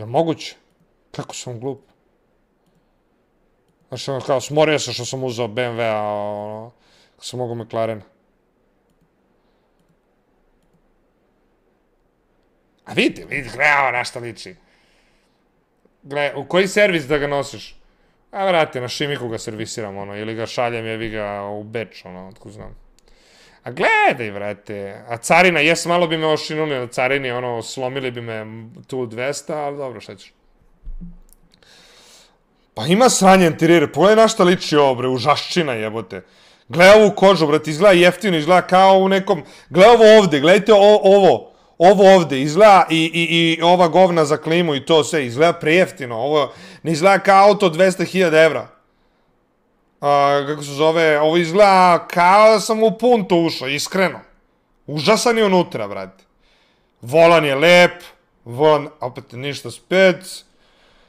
Ja moguće? Kako sam glup? Znaš, ono, kao, smorio sam što sam uzao BMW, a ono, kao sam mogu McLaren. A vidi, vidi, gledaj, ovo našta liči. Gle, u koji servis da ga nosiš? A vrati, na Šimiku ga servisiram, ono, ili ga šaljem, je vi ga u Beč, ono, otko znam. A gledaj, vrate, a carina, jes, malo bi me ošinuli na carini, ono, slomili bi me tu 200, ali dobro, šta ćeš. Pa ima sranje interijere, pogledaj na šta liči ovo, bre, užašćina jebote. Gledaj ovu kožu, brate, izgleda jeftino, izgleda kao u nekom... Gledaj ovo ovde, gledajte ovo, ovo ovde, izgleda i, i, i ova govna za klimu i to sve, izgleda prejeftino, ovo ne izgleda kao auto 200.000 evra a, kako se zove, ovo izgleda kao da sam u punto ušao, iskreno. Užasan je unutra, brate. Volan je lep, volan, opet ništa spec,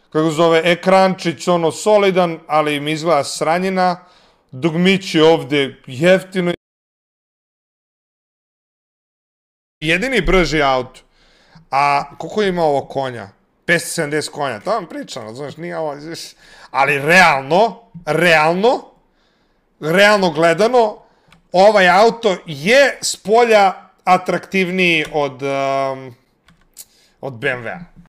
kako se zove, ekrančić, ono, solidan, ali im izgleda sranjina, dugmići ovde jeftino. Jedini brži auto. A kako ima ovo konja? 570 konja, to vam pričam, razumiješ, nije ovo, znaš, ali realno, realno, realno gledano, ovaj auto je spolja atraktivniji od, um, od BMW-a.